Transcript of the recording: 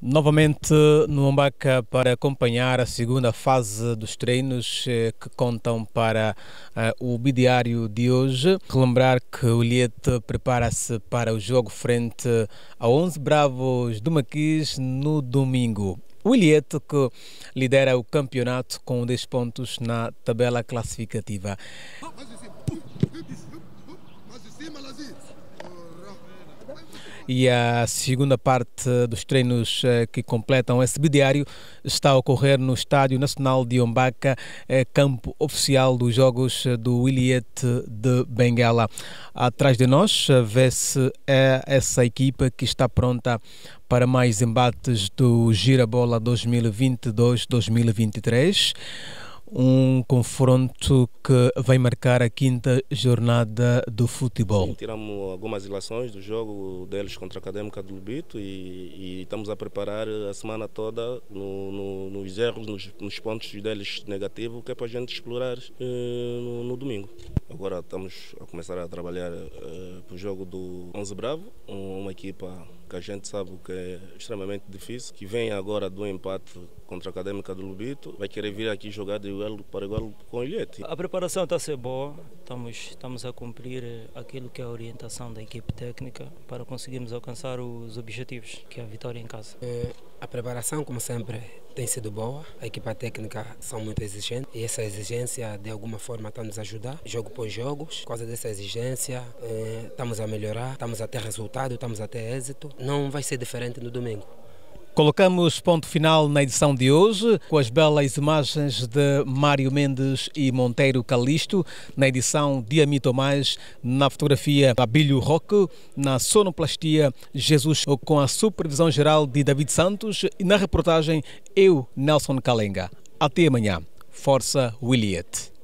Novamente no Ambaca para acompanhar a segunda fase dos treinos eh, que contam para eh, o bidiário de hoje. Relembrar que o Liete prepara-se para o jogo frente a 11 Bravos do Maquis no domingo. O Ilhete, que lidera o campeonato com 10 pontos na tabela classificativa. Mais de cima, mais de cima, e a segunda parte dos treinos eh, que completam esse bidiário está a ocorrer no Estádio Nacional de Ombaca, eh, campo oficial dos Jogos eh, do Iliete de Benguela. Atrás de nós vê-se essa equipa que está pronta para mais embates do Girabola 2022-2023 um confronto que vai marcar a quinta jornada do futebol. Sim, tiramos algumas ilações do jogo deles contra a Académica do Lubito e, e estamos a preparar a semana toda no, no, nos erros, nos, nos, pontos deles negativos, que é para a gente explorar eh, no, no domingo. Agora estamos a começar a trabalhar uh, para o jogo do 11 Bravo, uma equipa que a gente sabe que é extremamente difícil, que vem agora do empate contra a Académica do Lubito, vai querer vir aqui jogar de igual para igual com o Ilhete. A preparação está a ser boa, estamos, estamos a cumprir eh, aquilo que é a orientação da equipe técnica para conseguirmos alcançar os objetivos, que é a vitória em casa. É a preparação, como sempre, tem sido boa. A equipa técnica são muito exigentes e essa exigência, de alguma forma, está nos ajudar. Jogo por jogos, por causa dessa exigência, eh, estamos a melhorar, estamos a ter resultado, estamos a ter êxito. Não vai ser diferente no domingo. Colocamos ponto final na edição de hoje, com as belas imagens de Mário Mendes e Monteiro Calisto, na edição Diami Tomás, na fotografia Abílio Roque, na sonoplastia Jesus, com a supervisão geral de David Santos e na reportagem eu, Nelson Calenga. Até amanhã. Força Williet.